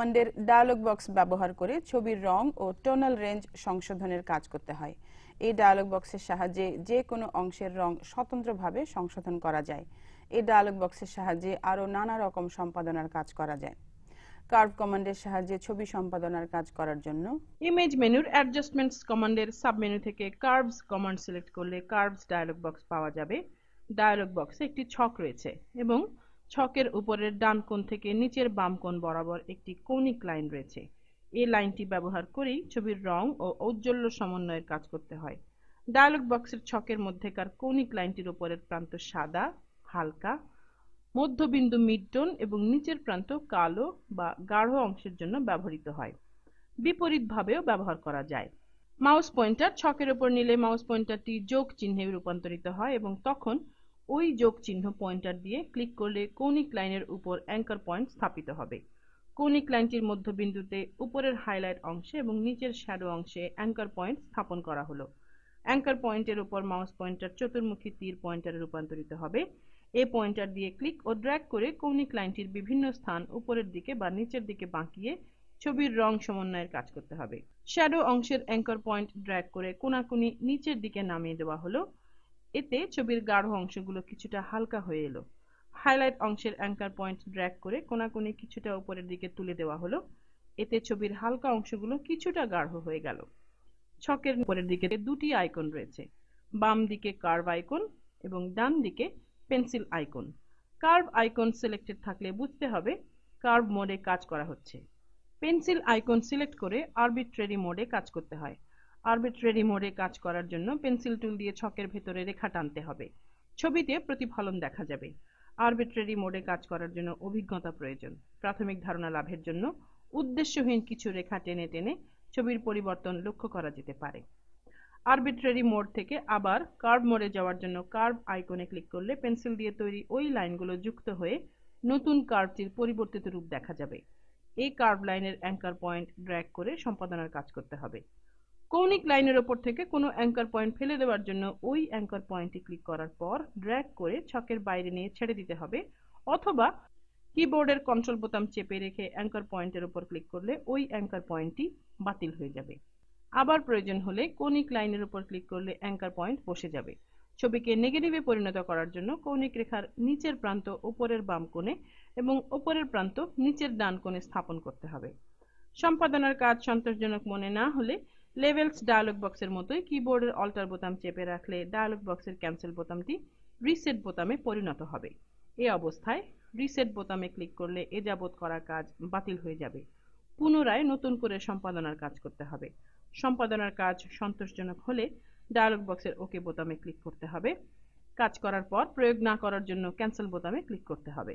কমান্ডের dialog box ব্যবহার করে ছবির রং ও টোনাল রেঞ্জ সংশোধনের কাজ করতে হয় এই ডায়ালগ বক্সের সাহায্যে যে কোনো অংশের রং স্বতন্ত্রভাবে সংশোধন করা যায় এই ডায়ালগ বক্সের সাহায্যে আরও নানা রকম সম্পাদনার কাজ করা যায় কার্ভ কমান্ডের সাহায্যে ছবি সম্পাদনার কাজ করার জন্য ইমেজ মেনুর অ্যাডজাস্টমেন্টস কমান্ডের সাবমেনু থেকে কার্ভস কমান্ড সিলেক্ট করলে কার্ভস ডায়ালগ বক্স পাওয়া যাবে ডায়ালগ বক্সে একটি ছক রয়েছে এবং ছকের উপরের ডান কোণ থেকে নিচের বাম কোণ বরাবর একটি কৌণিক লাইন রয়েছে এই লাইনটি ব্যবহার করেই ছবির রং ও ঔজ্জ্বল্য সমন্বয়ের কাজ করতে হয় ডায়ালগ বক্সের ছকের মধ্যেকার কৌণিক লাইনটির উপরের প্রান্ত সাদা হালকা মধ্যবিন্দু মিডটোন এবং নিচের প্রান্ত কালো বা গাঢ় অংশের জন্য ব্যবহৃত হয় বিপরীতভাবেও ব্যবহার করা যায় মাউস পয়েন্টার ছকের উপর নিলে মাউস পয়েন্টারটি যোগ চিহ্নে রূপান্তরিত হয় এবং তখন ওই যোগ চিহ্ন পয়েন্টার দিয়ে ক্লিক করলে কৌনিক লাইনের উপর অ্যাঙ্কার পয়েন্ট স্থাপিত হবে কৌনিক লাইনটির মধ্যবিন্দুতে উপরের হাইলাইট অংশে এবং নিচের শ্যাডো অংশে অ্যাঙ্কার পয়েন্ট স্থাপন করা হলো অ্যাঙ্কার পয়েন্টের উপর মাউস পয়েন্টার চতুর্মুখী তীর পয়েন্টারে রূপান্তরিত হবে এ পয়েন্টার দিয়ে ক্লিক ও ড্র্যাগ করে কৌনিক লাইনটির বিভিন্ন স্থান উপরের দিকে বা নিচের দিকে বাঁকিয়ে ছবির রং সমন্বয়ের কাজ করতে হবে শ্যাডো অংশের অ্যাঙ্কার পয়েন্ট ড্র্যাগ করে কোনাকুনি নিচের দিকে নামিয়ে দেওয়া হলো এতে ছবির গাঢ় অংশগুলো কিছুটা হালকা হয়ে এলো হাইলাইট অংশের অ্যাঙ্কার পয়েন্ট ড্র্যাক করে কোনাকুনি কিছুটা উপরের দিকে তুলে দেওয়া হলো এতে ছবির হালকা অংশগুলো কিছুটা গাঢ় হয়ে গেল ছকের উপরের দিকে দুটি আইকন রয়েছে বাম দিকে কার্ভ আইকন এবং ডান দিকে pencil icon curve icon selected থাকলে বুঝতে হবে কার্ভ মোডে কাজ করা হচ্ছে পেন্সিল আইকন সিলেক্ট করে আরবিট্রারি মোডে কাজ করতে হয় আর্বিট্রেরি মোড়ে কাজ করার জন্য পেন্সিল টুল দিয়ে ছকের ভেতরে রেখা টানতে হবে ছবিতে প্রতিফলন দেখা যাবে আর্বিট্রেরি মোডে কাজ করার জন্য অভিজ্ঞতা প্রয়োজন প্রাথমিক ধারণা লাভের জন্য উদ্দেশ্যহীন কিছু রেখা টেনে টেনে ছবির পরিবর্তন লক্ষ্য করা যেতে পারে আরবিট্রেরি মোড থেকে আবার কার্ভ মোডে যাওয়ার জন্য কার্ভ আইকনে ক্লিক করলে পেন্সিল দিয়ে তৈরি ওই লাইনগুলো যুক্ত হয়ে নতুন কার্ভটির পরিবর্তিত রূপ দেখা যাবে এই কার্ভ লাইনের অ্যাঙ্কার পয়েন্ট ড্র্যাক করে সম্পাদনার কাজ করতে হবে কৌনিক লাইনের ওপর থেকে কোনো অ্যাঙ্কার পয়েন্ট ফেলে দেওয়ার জন্য ওই অ্যাঙ্কার পয়েন্টে ক্লিক করার পর ড্র্যাগ করে ছকের বাইরে নিয়ে ছেড়ে দিতে হবে অথবা কিবোর্ডের কন্ট্রোল বোতাম চেপে রেখে অ্যাঙ্কার পয়েন্টের ওপর ক্লিক করলে ওই অ্যাঙ্কার পয়েন্টটি বাতিল হয়ে যাবে আবার প্রয়োজন হলে কৌনিক লাইনের ওপর ক্লিক করলে অ্যাঙ্কার পয়েন্ট বসে যাবে ছবিকে নেগেটিভে পরিণত করার জন্য কৌনিক রেখার নিচের প্রান্ত ওপরের বাম কোণে এবং ওপরের প্রান্ত নিচের ডান কোণে স্থাপন করতে হবে সম্পাদনার কাজ সন্তোষজনক মনে না হলে লেভেলস ডায়ালগ বক্সের মতোই কিবোর্ডের অল্টার বোতাম চেপে রাখলে ডায়ালগ বক্সের ক্যান্সেল বোতামটি রিসেট বোতামে পরিণত হবে এ অবস্থায় রিসেট বোতামে ক্লিক করলে এ যাবৎ করা কাজ বাতিল হয়ে যাবে পুনরায় নতুন করে সম্পাদনার কাজ করতে হবে সম্পাদনার কাজ সন্তোষজনক হলে ডায়ালগ বক্সের ওকে বোতামে ক্লিক করতে হবে কাজ করার পর প্রয়োগ না করার জন্য ক্যান্সেল বোতামে ক্লিক করতে হবে